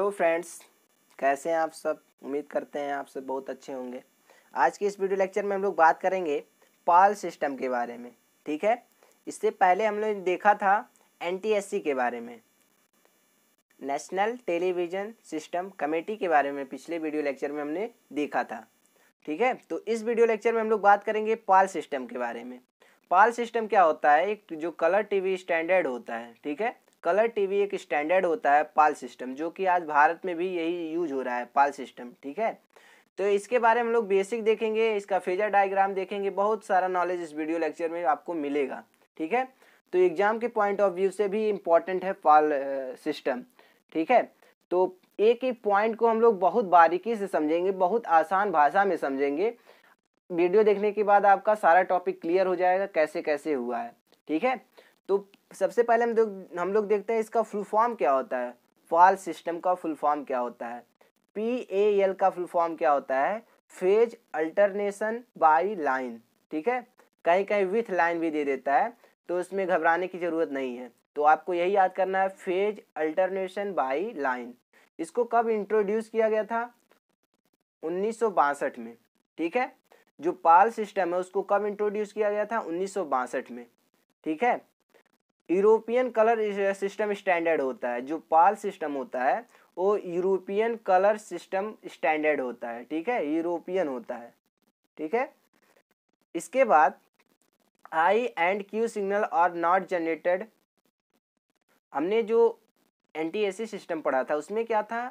hello friends कैसे हैं आप सब उम्मीद करते हैं आप सब बहुत अच्छे होंगे आज के इस वीडियो लेक्चर में हम लोग बात करेंगे पाल सिस्टम के बारे में ठीक है इससे पहले हम लोग देखा था एनटीएससी के बारे में नेशनल टेलीविज़न सिस्टम कमेटी के बारे में पिछले वीडियो लेक्चर में हमने देखा था ठीक है तो इस वीडियो लेक्चर में हम लोग बात करेंगे पाल सिस्टम के बारे में पाल सिस्टम क्या होता है एक जो कलर टीवी स्टैंडर्ड होता है ठीक है कलर टीवी एक स्टैंडर्ड होता है पाल सिस्टम जो कि आज भारत में भी यही यूज हो रहा है पाल सिस्टम ठीक है तो इसके बारे में हम लोग बेसिक देखेंगे इसका फेजर डायग्राम देखेंगे बहुत सारा नॉलेज इस वीडियो लेक्चर में आपको मिलेगा ठीक है तो एग्जाम के पॉइंट ऑफ व्यू से भी इम्पॉर्टेंट है पाल सिस्टम ठीक है तो एक ही पॉइंट को हम लोग बहुत बारीकी से समझेंगे बहुत आसान भाषा में समझेंगे वीडियो देखने के बाद आपका सारा टॉपिक क्लियर हो जाएगा कैसे कैसे हुआ है ठीक है तो सबसे पहले हम हम लोग देखते हैं इसका फुल फॉर्म क्या होता है फॉल सिस्टम का फुल फॉर्म क्या होता है पी ए एल का फुल फॉर्म क्या होता है फेज अल्टरनेशन बाई लाइन ठीक है कहीं कहीं विथ लाइन भी दे देता है तो उसमें घबराने की ज़रूरत नहीं है तो आपको यही याद करना है फेज अल्टरनेशन बाई लाइन इसको कब इंट्रोड्यूस किया गया था उन्नीस में ठीक है जो पाल सिस्टम है उसको कब इंट्रोड्यूस किया गया था उन्नीस में ठीक है यूरोपियन कलर सिस्टम स्टैंडर्ड होता है जो पाल सिस्टम होता है वो यूरोपियन कलर सिस्टम स्टैंडर्ड होता है ठीक है यूरोपियन होता है ठीक है इसके बाद I and Q signal are not generated हमने जो N T A C system पढ़ा था उसमें क्या था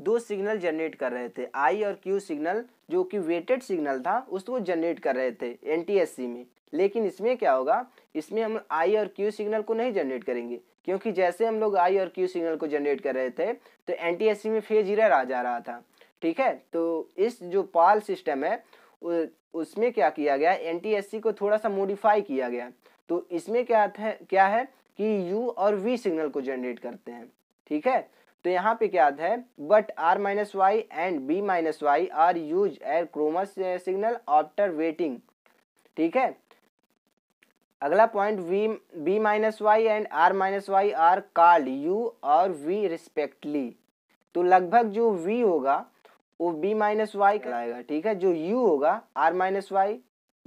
दो सिग्नल जनरेट कर रहे थे आई और क्यू सिग्नल जो कि वेटेड सिग्नल था उसको जनरेट कर रहे थे एन में लेकिन इसमें क्या होगा इसमें हम आई और क्यू सिग्नल को नहीं जनरेट करेंगे क्योंकि जैसे हम लोग आई और क्यू सिग्नल को जनरेट कर रहे थे तो एन में फेज इरर आ जा रहा था ठीक है तो इस जो पाल सिस्टम है उसमें क्या किया गया एन को थोड़ा सा मोडिफाई किया गया तो इसमें क्या है क्या है कि यू और वी सिग्नल को जनरेट करते हैं ठीक है तो यहाँ पे क्या है but R minus Y and B minus Y are used air chroma signal after weighting ठीक है अगला point V B minus Y and R minus Y are called U और वी रिस्पेक्टली तो लगभग जो वी होगा वो बी माइनस वाई कराएगा ठीक है जो यू होगा R minus Y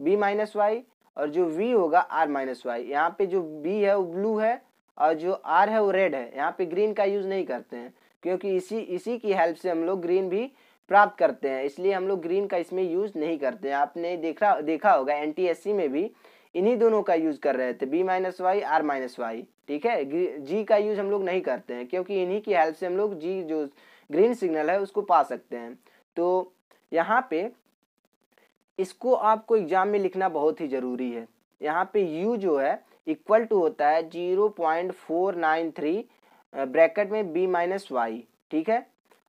B minus Y और जो वी होगा आर माइनस वाई यहाँ पे जो बी है वो ब्लू है और जो आर है वो रेड है यहाँ पे ग्रीन का यूज़ नहीं करते हैं क्योंकि इसी इसी की हेल्प से हम लोग ग्रीन भी प्राप्त करते हैं इसलिए हम लोग ग्रीन का इसमें यूज़ नहीं करते हैं आपने देखा देखा होगा एन में भी इन्हीं दोनों का यूज़ कर रहे थे B minus Y R minus Y ठीक है जी का यूज़ हम लोग नहीं करते हैं क्योंकि इन्हीं की हेल्प से हम लोग जी जो ग्रीन सिग्नल है उसको पा सकते हैं तो यहाँ पे इसको आपको एग्ज़ाम में लिखना बहुत ही ज़रूरी है यहाँ पे यू जो है इक्वल टू होता है zero point four nine three bracket में बी माइनस वाई ठीक है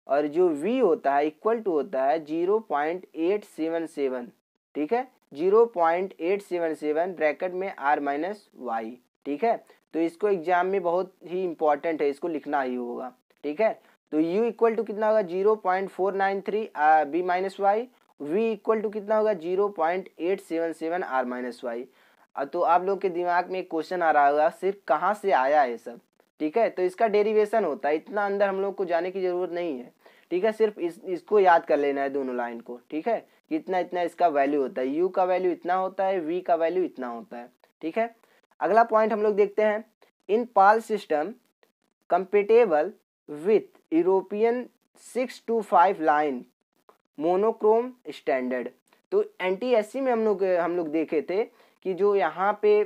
और जो वी होता है इक्वल टू होता है zero point eight seven seven ठीक है zero point eight seven seven bracket में आर माइनस वाई ठीक है तो इसको एग्जाम में बहुत ही इंपॉर्टेंट है इसको लिखना ही होगा ठीक है तो यू इक्वल टू कितना होगा zero point four nine three B minus Y V equal to कितना होगा zero point eight seven seven R minus Y तो आप लोग के दिमाग में एक क्वेश्चन आ रहा होगा सिर्फ कहाँ से आया है सब ठीक है तो इसका डेरिवेशन होता है इतना अंदर हम लोग को जाने की ज़रूरत नहीं है ठीक है सिर्फ इस इसको याद कर लेना है दोनों लाइन को ठीक है कितना इतना इसका वैल्यू होता है यू का वैल्यू इतना होता है वी का वैल्यू इतना होता है ठीक है अगला पॉइंट हम लोग देखते हैं in PAL system compatible with European six two five line monochrome standard तो एन में हम लोग हम लोग देखे थे कि जो यहाँ पे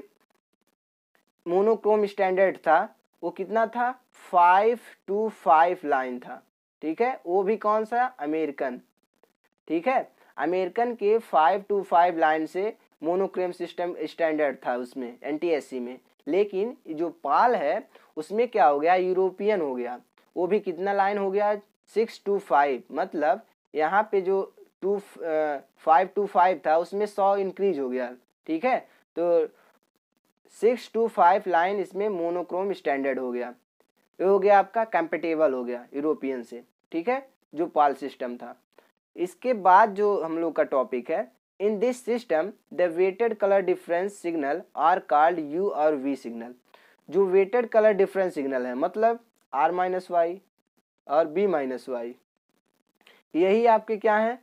मोनोक्रोम स्टैंडर्ड था वो कितना था फाइव टू फाइव लाइन था ठीक है वो भी कौन सा अमेरिकन ठीक है अमेरिकन के फाइव टू फाइव लाइन से मोनोक्रोम सिस्टम स्टैंडर्ड था उसमें एन में लेकिन जो पाल है उसमें क्या हो गया यूरोपियन हो गया वो भी कितना लाइन हो गया सिक्स टू फाइव मतलब यहाँ पे जो टू फाइव टू फाइव था उसमें सौ इंक्रीज हो गया ठीक है तो सिक्स टू फाइव लाइन इसमें मोनोक्रोम स्टैंडर्ड हो गया ये हो गया आपका कंपेटेबल हो गया यूरोपियन से ठीक है जो पाल सिस्टम था इसके बाद जो हम लोग का टॉपिक है in this system the weighted colour difference signal are called U और वी सिग्नल जो वेटेड कलर डिफरेंस सिग्नल है मतलब आर माइनस वाई और बी माइनस वाई यही आपके क्या हैं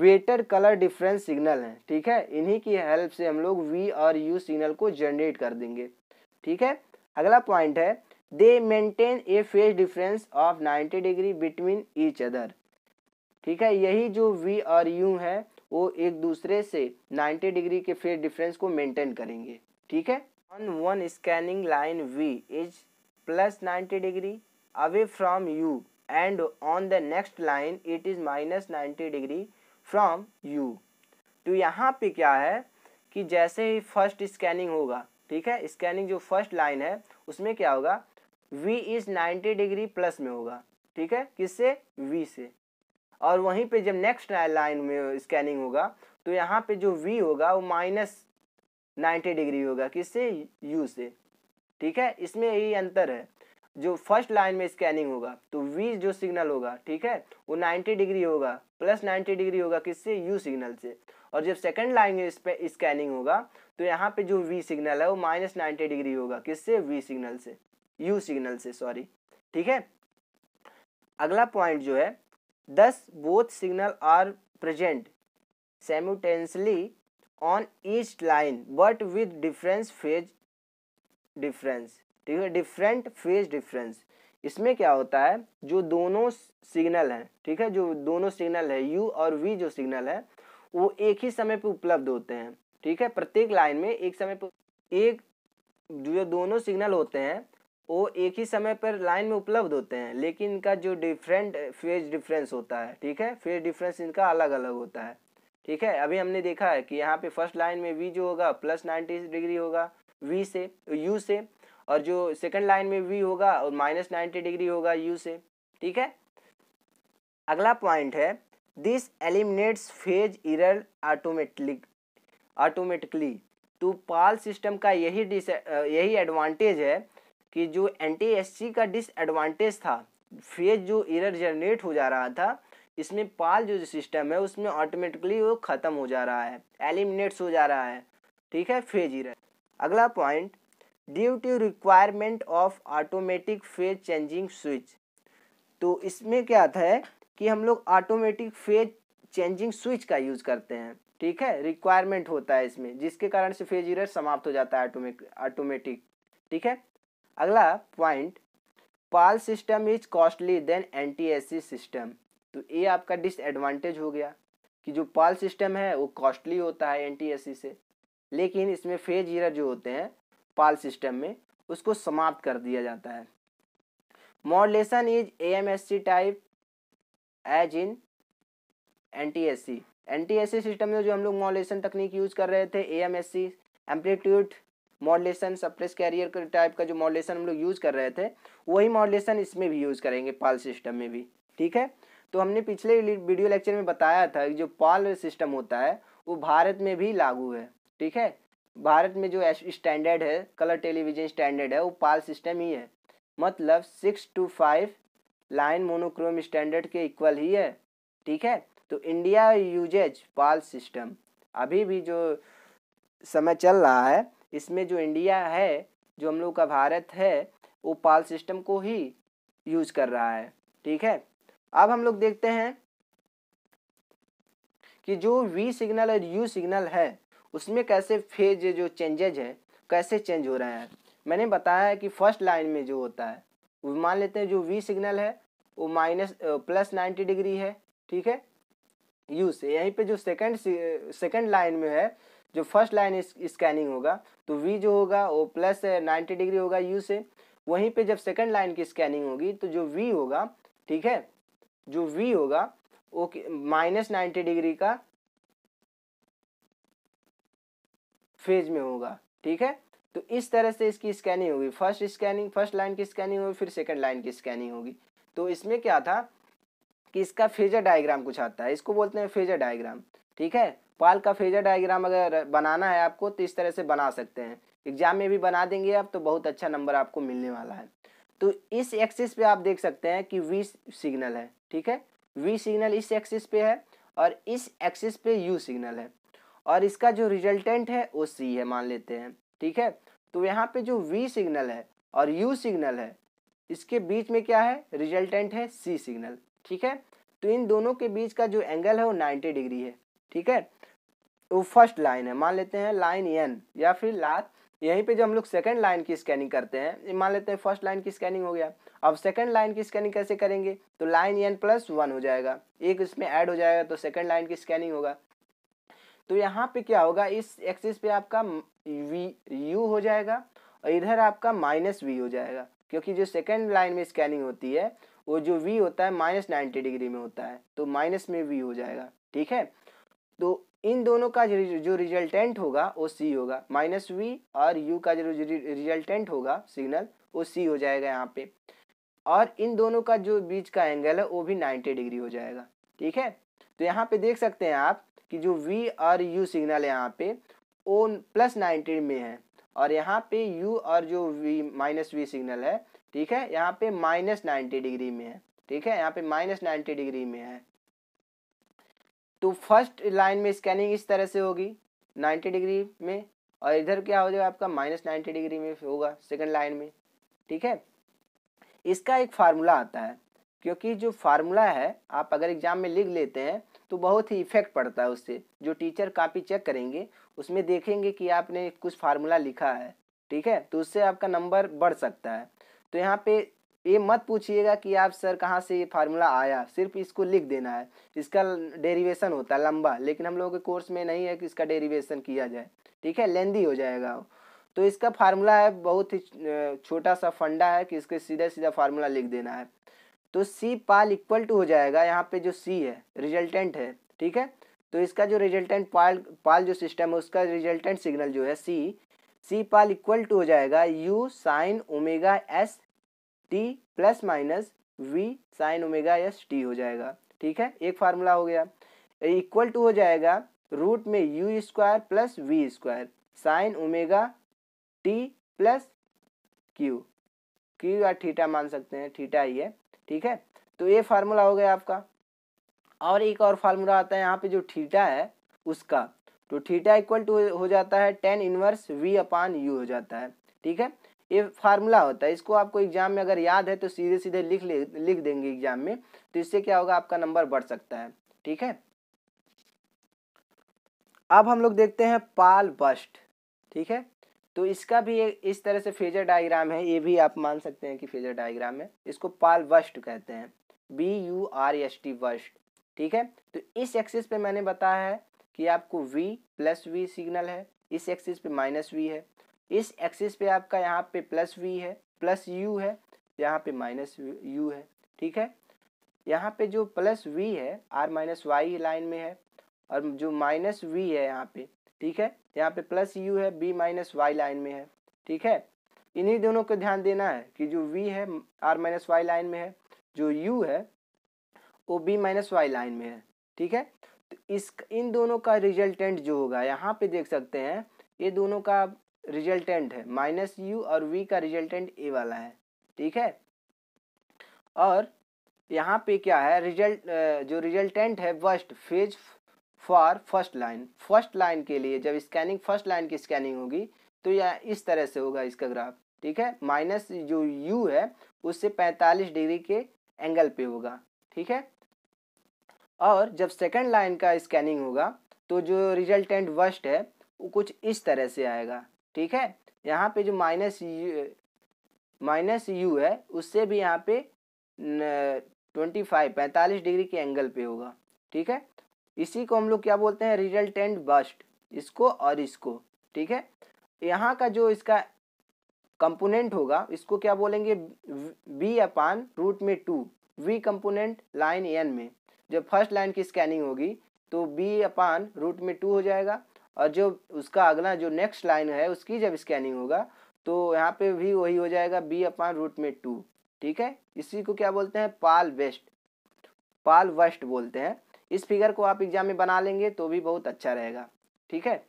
वेटर कलर डिफरेंस सिग्नल हैं ठीक है इन्हीं की हेल्प से हम लोग वी और यू सिग्नल को जनरेट कर देंगे ठीक है अगला पॉइंट है they maintain a phase difference of 90 degree between each other ठीक है यही जो वी और यू है वो एक दूसरे से 90 डिग्री के फेज डिफरेंस को मेंटेन करेंगे ठीक है on one scanning line V is plus 90 degree away from U and on the next line it is minus 90 degree from U तो यहाँ पे क्या है कि जैसे ही फर्स्ट स्कैनिंग होगा ठीक है स्कैनिंग जो फर्स्ट लाइन है उसमें क्या होगा V is ninety degree plus में होगा ठीक है किससे वी से और वहीं पे जब नेक्स्ट लाइन में स्कैनिंग होगा तो यहाँ पे जो वी होगा वो माइनस नाइन्टी डिग्री होगा किससे यू से ठीक है इसमें यही अंतर है जो फर्स्ट लाइन में स्कैनिंग होगा तो वी जो सिग्नल होगा ठीक है वो 90 डिग्री होगा प्लस 90 डिग्री होगा किससे यू सिग्नल से और जब सेकंड लाइन में इस स्कैनिंग होगा तो यहाँ पे जो वी सिग्नल है वो माइनस नाइन्टी डिग्री होगा किससे वी सिग्नल से यू सिग्नल से सॉरी ठीक है अगला पॉइंट जो है this both signal are present simultaneously on each line but with difference phase difference ठीक है डिफरेंट फेज डिफरेंस इसमें क्या होता है जो दोनों सिग्नल हैं ठीक है जो दोनों सिग्नल है यू और वी जो सिग्नल है वो एक ही समय पर उपलब्ध होते हैं ठीक है प्रत्येक लाइन में एक समय पर एक जो दोनों सिग्नल होते हैं वो एक ही समय पर लाइन में उपलब्ध होते हैं लेकिन इनका जो डिफरेंट फेज डिफरेंस होता है ठीक है फेज डिफरेंस इनका अलग अलग होता है ठीक है अभी हमने देखा है कि यहाँ पे फर्स्ट लाइन में वी जो होगा प्लस नाइन्टी डिग्री होगा वी से यू से और जो सेकंड लाइन में वी होगा और माइनस नाइन्टी डिग्री होगा यू से ठीक है अगला पॉइंट है this eliminates phase error automatically automatically तो पाल सिस्टम का यही डिस यही एडवांटेज है कि जो एन का डिसएडवांटेज था फेज जो इरर जनरेट हो जा रहा था इसमें पाल जो सिस्टम है उसमें ऑटोमेटिकली वो ख़त्म हो जा रहा है एलिमिनेट्स हो जा रहा है ठीक है फेज इरर अगला point due to requirement of automatic phase changing switch तो इसमें क्या था है कि हम लोग ऑटोमेटिक फेज चेंजिंग स्विच का यूज़ करते हैं ठीक है रिक्वायरमेंट होता है इसमें जिसके कारण से फेज इरर समाप्त हो जाता है ऑटोमेटिक ऑटोमेटिक ठीक है अगला point PAL system is costly than N system तो ये आपका डिसएडवांटेज हो गया कि जो पाल सिस्टम है वो कॉस्टली होता है एन से लेकिन इसमें फेज इरर जो होते हैं पाल सिस्टम में उसको समाप्त कर दिया जाता है modulation is A M S C type as in N T S C N T S C system में जो हम लोग मॉडलेशन तकनीक यूज़ कर रहे थे A M S C amplitude modulation suppress carrier type का जो मॉडलेशन हम लोग यूज़ कर रहे थे वही मॉडलेशन इसमें भी यूज़ करेंगे पाल सिस्टम में भी ठीक है तो हमने पिछले वीडियो लेक्चर में बताया था कि जो पाल सिस्टम होता है वो भारत में भी लागू है ठीक है भारत में जो स्टैंडर्ड है कलर टेलीविजन स्टैंडर्ड है वो पाल सिस्टम ही है मतलब six two five line monochrome standard के इक्वल ही है ठीक है तो इंडिया यूजेज पाल सिस्टम अभी भी जो समय चल रहा है इसमें जो इंडिया है जो हम लोग का भारत है वो पाल सिस्टम को ही यूज कर रहा है ठीक है अब हम लोग देखते हैं कि जो वी सिग्नल और यू सिग्नल है उसमें कैसे फेज जो चेंजेज है कैसे चेंज हो रहे हैं मैंने बताया है कि फर्स्ट लाइन में जो होता है मान लेते हैं जो वी सिग्नल है वो माइनस प्लस नाइन्टी डिग्री है ठीक है यू से यहीं पे जो सेकंड सेकंड लाइन में है जो फर्स्ट लाइन स्कैनिंग होगा तो वी जो होगा वो प्लस नाइन्टी डिग्री होगा यू से वहीं पे जब सेकंड लाइन की स्कैनिंग होगी तो जो वी होगा ठीक है जो वी होगा वो माइनस नाइन्टी डिग्री का फेज में होगा ठीक है तो इस तरह से इसकी स्कैनिंग होगी फर्स्ट स्कैनिंग फर्स्ट लाइन की स्कैनिंग होगी फिर सेकंड लाइन की स्कैनिंग होगी तो इसमें क्या था कि इसका फेजर डायग्राम कुछ आता है इसको बोलते हैं फेजर डायग्राम ठीक है पाल का फेजर डायग्राम अगर बनाना है आपको तो इस तरह से बना सकते हैं एग्जाम में भी बना देंगे आप तो बहुत अच्छा नंबर आपको मिलने वाला है तो इस एक्सिस पे आप देख सकते हैं कि वी सिग्नल है ठीक है वी सिग्नल इस एक्सिस पे है और इस एक्सिस पे यू सिग्नल है और इसका जो रिजल्टेंट है वो सी है मान लेते हैं ठीक है तो यहाँ पे जो वी सिग्नल है और यू सिग्नल है इसके बीच में क्या है रिजल्टेंट है सी सिग्नल ठीक है तो इन दोनों के बीच का जो एंगल है वो नाइन्टी डिग्री है ठीक है वो फर्स्ट लाइन है मान लेते हैं लाइन एन या फिर लास्ट यहीं पे जब हम लोग सेकंड लाइन की स्कैनिंग करते हैं मान लेते हैं फर्स्ट लाइन की स्कैनिंग हो गया अब सेकंड लाइन की स्कैनिंग कैसे करेंगे तो लाइन एन प्लस वन हो जाएगा एक इसमें ऐड हो जाएगा तो सेकंड लाइन की स्कैनिंग होगा तो यहाँ पे क्या होगा इस एक्सिस पे आपका वी यू हो जाएगा और इधर आपका माइनस वी हो जाएगा क्योंकि जो सेकेंड लाइन में स्कैनिंग होती है वो जो वी होता है माइनस नाइन्टी डिग्री में होता है तो माइनस में वी हो जाएगा ठीक है तो इन दोनों का जो रिजल्टेंट होगा वो सी होगा माइनस वी और यू का जो रिजल्टेंट होगा सिग्नल वो सी हो जाएगा यहाँ पे और इन दोनों का जो बीच का एंगल है वो भी नाइन्टी डिग्री हो जाएगा ठीक है तो यहाँ पे देख सकते हैं आप कि जो वी और यू सिग्नल है यहाँ पे वो प्लस नाइन्टी में है और यहाँ पे यू और जो वी माइनस वी सिग्नल है ठीक है यहाँ पे माइनस नाइन्टी डिग्री में है ठीक है यहाँ पे माइनस नाइन्टी डिग्री में है तो फर्स्ट लाइन में स्कैनिंग इस तरह से होगी नाइन्टी डिग्री में और इधर क्या हो जाएगा आपका माइनस नाइन्टी डिग्री में होगा सेकेंड लाइन में ठीक है इसका एक फार्मूला आता है क्योंकि जो फार्मूला है आप अगर एग्जाम में लिख लेते हैं तो बहुत ही इफेक्ट पड़ता है उससे जो टीचर कापी चेक करेंगे उसमें देखेंगे कि आपने कुछ फार्मूला लिखा है ठीक है तो उससे आपका नंबर बढ़ सकता है तो यहाँ पे ये मत पूछिएगा कि आप सर कहाँ से ये फार्मूला आया सिर्फ इसको लिख देना है इसका डेरिवेशन होता है लंबा लेकिन हम लोगों के कोर्स में नहीं है कि इसका डेरिवेशन किया जाए ठीक है लेंदी हो जाएगा तो इसका फार्मूला है बहुत ही छोटा सा फंडा है कि इसके सीधा सीधा फार्मूला लिख देना है तो सी पाल इक्वल टू हो जाएगा यहाँ पे जो सी है रिजल्टेंट है ठीक है तो इसका जो रिजल्टेंट पाल पाल जो सिस्टम है उसका रिजल्टेंट सिग्नल जो है सी सी पाल इक्वल टू हो जाएगा U sine omega S T plus minus V sine omega S T हो जाएगा ठीक है एक फार्मूला हो गया इक्वल टू हो जाएगा रूट में U square plus V square sine omega T plus Q Q या थीटा मान सकते हैं थीटा ही है ठीक है तो ये फार्मूला हो गया आपका और एक और फार्मूला आता है यहाँ पे जो थीटा है उसका तो थीटा इक्वल टू हो जाता है tan inverse V upon U हो जाता है ठीक है ये फार्मूला होता है इसको आपको एग्जाम में अगर याद है तो सीधे सीधे लिख ले लिख देंगे एग्जाम में तो इससे क्या होगा आपका नंबर बढ़ सकता है ठीक है अब हम लोग देखते हैं पाल बस्ट ठीक है तो इसका भी एक इस तरह से फेजर डायग्राम है ये भी आप मान सकते हैं कि फेजर डायग्राम है इसको पाल वस्ट कहते हैं B U R S T burst ठीक है तो इस एक्सिस पे मैंने बताया है कि आपको V प्लस वी सिग्नल है इस एक्सिस पे माइनस वी है इस एक्सिस पे आपका यहाँ पे प्लस वी है प्लस यू है यहाँ पे माइनस यू है ठीक है यहाँ पे जो प्लस वी है आर माइनस वाई लाइन में है और जो माइनस वी है यहाँ पे ठीक है यहाँ पे प्लस यू है बी माइनस वाई लाइन में है ठीक है इन्हीं दोनों को ध्यान देना है कि जो वी है आर माइनस वाई लाइन में है जो यू है वो बी माइनस वाई लाइन में है ठीक है तो इस इन दोनों का रिजल्टेंट जो होगा यहाँ पे देख सकते हैं ये दोनों का रिजल्टेंट है माइनस यू और वी का रिजल्टेंट ए वाला है ठीक है और यहाँ पे क्या है रिजल्ट जो रिजल्टेंट है burst phase for first line first line के लिए जब स्कैनिंग फर्स्ट लाइन की स्कैनिंग होगी तो यह इस तरह से होगा इसका ग्राफ ठीक है माइनस जो यू है उससे 45 डिग्री के एंगल पे होगा ठीक है और जब सेकंड लाइन का स्कैनिंग होगा तो जो रिजल्टेंट वर्स्ट है वो कुछ इस तरह से आएगा ठीक है यहाँ पे जो माइनस यू माइनस यू है उससे भी यहाँ पे ट्वेंटी फाइव पैंतालीस डिग्री के एंगल पे होगा ठीक है इसी को हम लोग क्या बोलते हैं रिजल्टेंट बस्ट इसको और इसको ठीक है यहाँ का जो इसका कंपोनेंट होगा इसको क्या बोलेंगे बी अपान रूट में two V component line N में जब फर्स्ट लाइन की स्कैनिंग होगी तो बी अपान रूट में टू हो जाएगा और जो उसका अगला जो नेक्स्ट लाइन है उसकी जब स्कैनिंग होगा तो यहाँ पे भी वही हो जाएगा बी अपान रूट में टू ठीक है इसी को क्या बोलते हैं पाल वेस्ट पाल वेस्ट बोलते हैं इस फिगर को आप एग्जाम में बना लेंगे तो भी बहुत अच्छा रहेगा ठीक है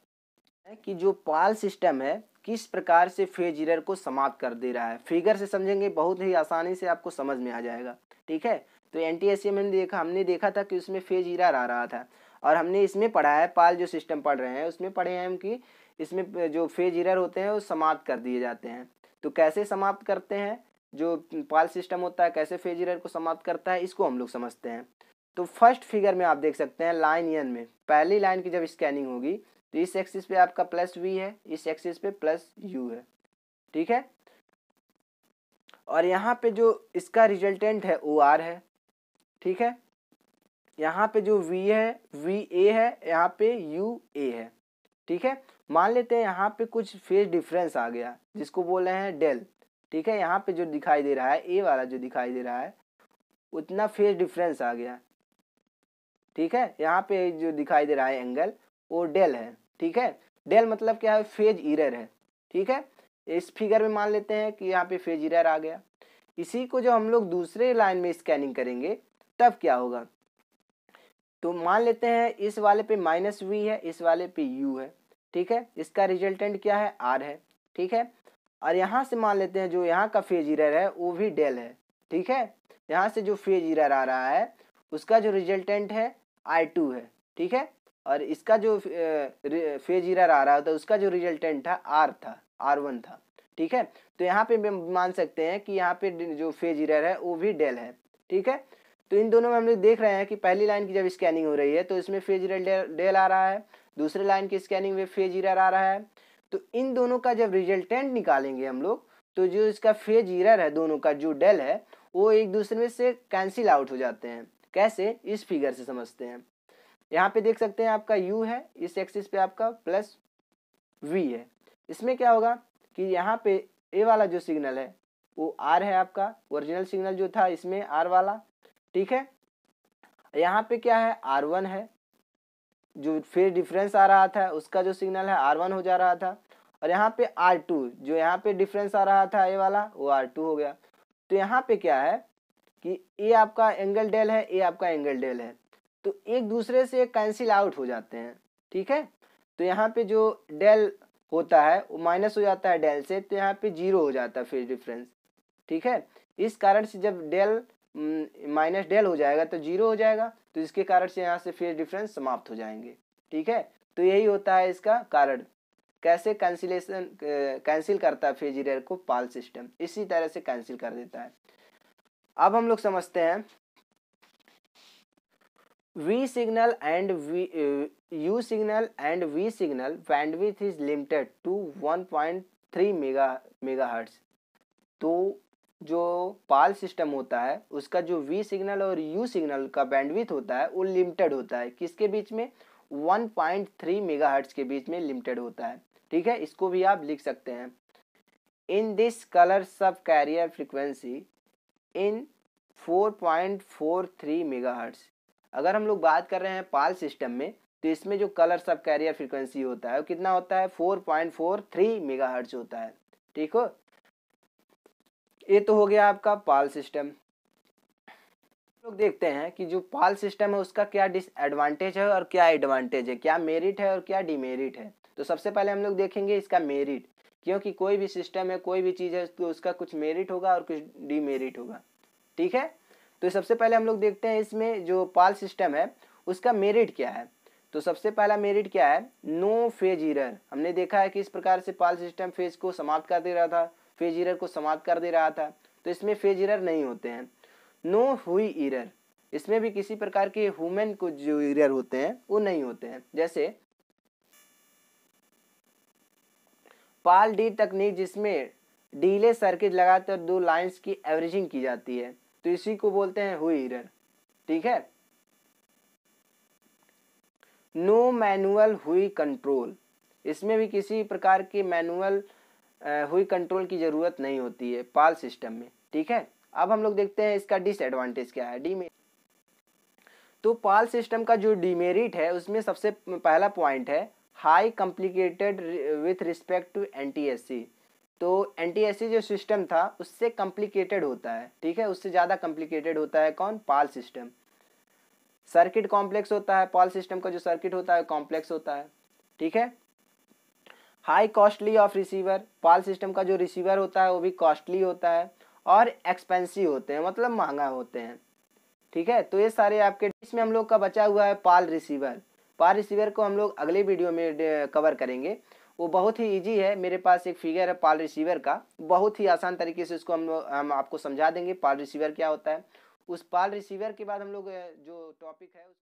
कि जो पाल सिस्टम है किस प्रकार से फेज इरर को समाप्त कर दे रहा है फिगर से समझेंगे बहुत ही आसानी से आपको समझ में आ जाएगा ठीक है तो एन टी एस हमने देखा हमने देखा था कि उसमें फेज इरर आ रहा था और हमने इसमें पढ़ा है पाल जो सिस्टम पढ़ रहे हैं उसमें पढ़े हैं हम कि इसमें जो फेज इरर होते हैं वो समाप्त कर दिए जाते हैं तो कैसे समाप्त करते हैं जो पाल सिस्टम होता है कैसे फेज इरर को समाप्त करता है इसको हम लोग समझते हैं तो फर्स्ट फिगर में आप देख सकते हैं लाइन यन में पहली लाइन की जब स्कैनिंग होगी तो इस एक्सिस पे आपका प्लस वी है इस एक्सिस पे प्लस यू है ठीक है और यहाँ पे जो इसका रिजल्टेंट है ओ आर है ठीक है यहाँ पे जो वी है वी ए है यहाँ पे यू ए है ठीक है मान लेते हैं यहाँ पे कुछ फेज डिफरेंस आ गया जिसको बोल रहे हैं डेल ठीक है यहाँ पे जो दिखाई दे रहा है ए वाला जो दिखाई दे रहा है उतना फेज डिफरेंस आ गया ठीक है यहाँ पे जो दिखाई दे रहा है एंगल वो डेल है ठीक है डेल मतलब क्या है फेज इरर है ठीक है इस फिगर में मान लेते हैं कि यहाँ पे फेज इरर आ गया इसी को जब हम लोग दूसरे लाइन में स्कैनिंग करेंगे तब क्या होगा तो मान लेते हैं इस वाले पे माइनस वी है इस वाले पे यू है ठीक है इसका रिजल्टेंट क्या है आर है ठीक है और यहाँ से मान लेते हैं जो यहाँ का फेज इरर है वो भी डेल है ठीक है यहाँ से जो फेज इरर आ रहा है उसका जो रिजल्टेंट है आई टू है ठीक है और इसका जो फेज इरर आ रहा होता है उसका जो रिजल्टेंट था आर था आर वन था ठीक है तो यहाँ पे मान सकते हैं कि यहाँ पे जो फेज इरर है वो भी डेल है ठीक है तो इन दोनों में हम लोग देख रहे हैं कि पहली लाइन की जब स्कैनिंग हो रही है तो इसमें फेज इरर डेल आ रहा है दूसरे लाइन की स्कैनिंग में फेज इरर आ रहा है तो इन दोनों का जब रिजल्टेंट निकालेंगे हम लोग तो जो इसका फेज इरर है दोनों का जो डेल है वो एक दूसरे में से कैंसिल आउट हो जाते हैं कैसे इस फिगर से समझते हैं यहाँ पे देख सकते हैं आपका यू है इस एक्सिस पे आपका प्लस वी है इसमें क्या होगा कि यहाँ पे ए वाला जो सिग्नल है वो आर है आपका ओरिजिनल सिग्नल जो था इसमें आर वाला ठीक है यहाँ पे क्या है आर वन है जो फिर डिफरेंस आ रहा था उसका जो सिग्नल है आर वन हो जा रहा था और यहाँ पे आर टू जो यहाँ पे डिफरेंस आ रहा था ए वाला वो आर टू हो गया तो यहाँ पे क्या है कि ए आपका एंगल डेल है ए आपका एंगल डेल है तो एक दूसरे से कैंसिल आउट हो जाते हैं ठीक है तो यहाँ पे जो डेल होता है वो माइनस हो जाता है डेल से तो यहाँ पे जीरो हो जाता है फेज डिफरेंस ठीक है इस कारण से जब डेल माइनस डेल हो जाएगा तो जीरो हो जाएगा तो इसके कारण से यहाँ से फेज डिफरेंस समाप्त हो जाएंगे ठीक है तो यही होता है इसका कारण कैसे कैंसिलेशन कैंसिल करता है फेज इरेयर को पाल सिस्टम इसी तरह से कैंसिल कर देता है अब हम लोग समझते हैं V signal and V U signal and V signal bandwidth is limited to one point three mega megahertz तो जो पाल सिस्टम होता है उसका जो वी सिग्नल और यू सिग्नल का बैंडविथ होता है वो लिमिटेड होता है किसके बीच में वन पॉइंट मेगा मेगाहर्ट्ज के बीच में लिमिटेड होता है ठीक है इसको भी आप लिख सकते हैं in this colour subcarrier frequency in 4.43 megahertz अगर हम लोग बात कर रहे हैं पाल सिस्टम में तो इसमें जो कलर सब कैरियर फ्रिक्वेंसी होता है वो कितना होता है 4.43 मेगाहर्ट्ज होता है ठीक हो ये तो हो गया आपका पाल सिस्टम लोग देखते हैं कि जो पाल सिस्टम है उसका क्या डिसएडवांटेज है और क्या एडवांटेज है क्या मेरिट है और क्या डिमेरिट है तो सबसे पहले हम लोग देखेंगे इसका मेरिट क्योंकि कोई भी सिस्टम है कोई भी चीज़ है तो उसका कुछ मेरिट होगा और कुछ डीमेरिट होगा ठीक है तो सबसे पहले हम लोग देखते हैं इसमें जो पाल सिस्टम है उसका मेरिट क्या है तो सबसे पहला मेरिट क्या है नो फेज ईरर हमने देखा है कि इस प्रकार से पाल सिस्टम फेज को समाप्त कर दे रहा था फेज ईरर को समाप्त कर दे रहा था तो इसमें फेज ईरर नहीं होते हैं नो हुई ईरर इसमें भी किसी प्रकार के ह्यूमन को जो ईरर होते हैं वो नहीं होते हैं जैसे पाल डी तकनीक जिसमें डीले सर्किट लगाकर दो लाइंस की एवरेजिंग की जाती है तो इसी को बोलते हैं हुई इरर ठीक है नो मैनुअल हुई कंट्रोल इसमें भी किसी प्रकार की मैनुअल हुई कंट्रोल की ज़रूरत नहीं होती है पाल सिस्टम में ठीक है अब हम लोग देखते हैं इसका डिसएडवांटेज क्या है डी में तो पाल सिस्टम का जो डिमेरिट है उसमें सबसे पहला पॉइंट है high complicated with respect to N तो एन जो सिस्टम था उससे कॉम्प्लिकेटेड होता है ठीक है उससे ज़्यादा कॉम्प्लिकेटेड होता है कौन पाल सिस्टम सर्किट कॉम्प्लेक्स होता है पॉल सिस्टम का जो सर्किट होता है कॉम्प्लेक्स होता है ठीक है high costly of receiver PAL system का जो रिसीवर होता है वो भी कॉस्टली होता है और एक्सपेंसिव होते हैं मतलब महंगा होते हैं ठीक है तो ये सारे आपके इसमें हम लोग का बचा हुआ है पाल रिसीवर पारिस रिसीवर को हम लोग अगले वीडियो में कवर करेंगे वो बहुत ही इजी है मेरे पास एक फिगर है पाल रिसीवर का बहुत ही आसान तरीके से उसको हम लोग हम आपको समझा देंगे पाल रिसीवर क्या होता है उस पाल रिसीवर के बाद हम लोग जो टॉपिक है